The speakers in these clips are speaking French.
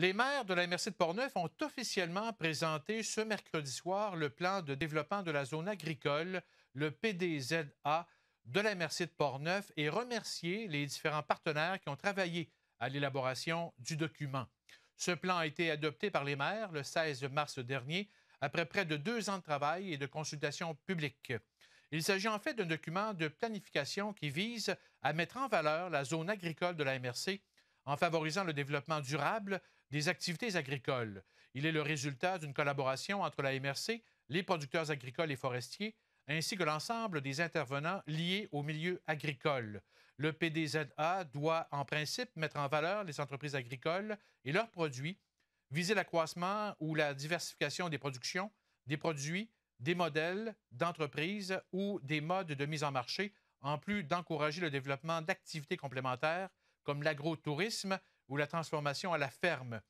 Les maires de la MRC de Portneuf ont officiellement présenté ce mercredi soir le plan de développement de la zone agricole, le PDZA, de la MRC de Portneuf et remercié les différents partenaires qui ont travaillé à l'élaboration du document. Ce plan a été adopté par les maires le 16 mars dernier après près de deux ans de travail et de consultation publique. Il s'agit en fait d'un document de planification qui vise à mettre en valeur la zone agricole de la MRC en favorisant le développement durable, des activités agricoles. Il est le résultat d'une collaboration entre la MRC, les producteurs agricoles et forestiers, ainsi que l'ensemble des intervenants liés au milieu agricole. Le PDZA doit en principe mettre en valeur les entreprises agricoles et leurs produits, viser l'accroissement ou la diversification des productions, des produits, des modèles d'entreprise ou des modes de mise en marché, en plus d'encourager le développement d'activités complémentaires comme l'agrotourisme, ou la transformation à la ferme.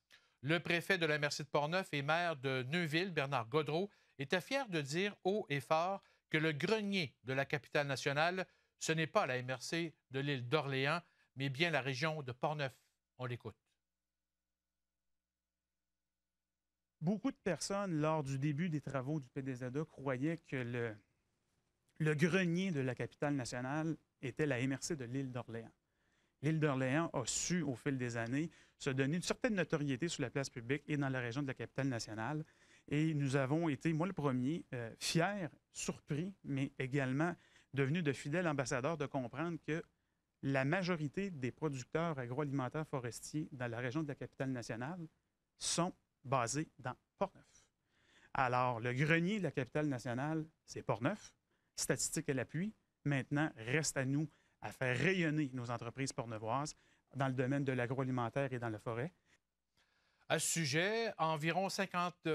Le préfet de la MRC de Portneuf et maire de Neuville, Bernard Godreau, était fier de dire haut et fort que le grenier de la capitale nationale, ce n'est pas la MRC de l'île d'Orléans, mais bien la région de Portneuf. On l'écoute. Beaucoup de personnes, lors du début des travaux du PDZA, croyaient que le, le grenier de la capitale nationale était la MRC de l'île d'Orléans l'île d'Orléans a su, au fil des années, se donner une certaine notoriété sur la place publique et dans la région de la capitale nationale. Et nous avons été, moi le premier, euh, fiers, surpris, mais également devenus de fidèles ambassadeurs de comprendre que la majorité des producteurs agroalimentaires forestiers dans la région de la capitale nationale sont basés dans Portneuf. Alors, le grenier de la capitale nationale, c'est Portneuf. Statistique à l'appui. Maintenant, reste à nous à faire rayonner nos entreprises pornevoises dans le domaine de l'agroalimentaire et dans la forêt. À ce sujet, environ 50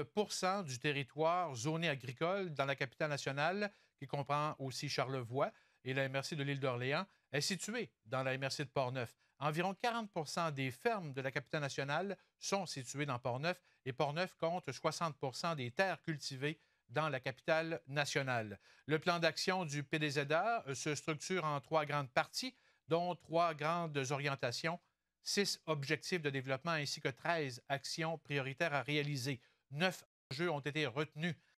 du territoire zoné agricole dans la capitale nationale, qui comprend aussi Charlevoix et la MRC de l'île d'Orléans, est situé dans la MRC de Portneuf. Environ 40 des fermes de la capitale nationale sont situées dans Portneuf et Portneuf compte 60 des terres cultivées dans la capitale nationale. Le plan d'action du PDZA euh, se structure en trois grandes parties, dont trois grandes orientations, six objectifs de développement ainsi que 13 actions prioritaires à réaliser. Neuf enjeux ont été retenus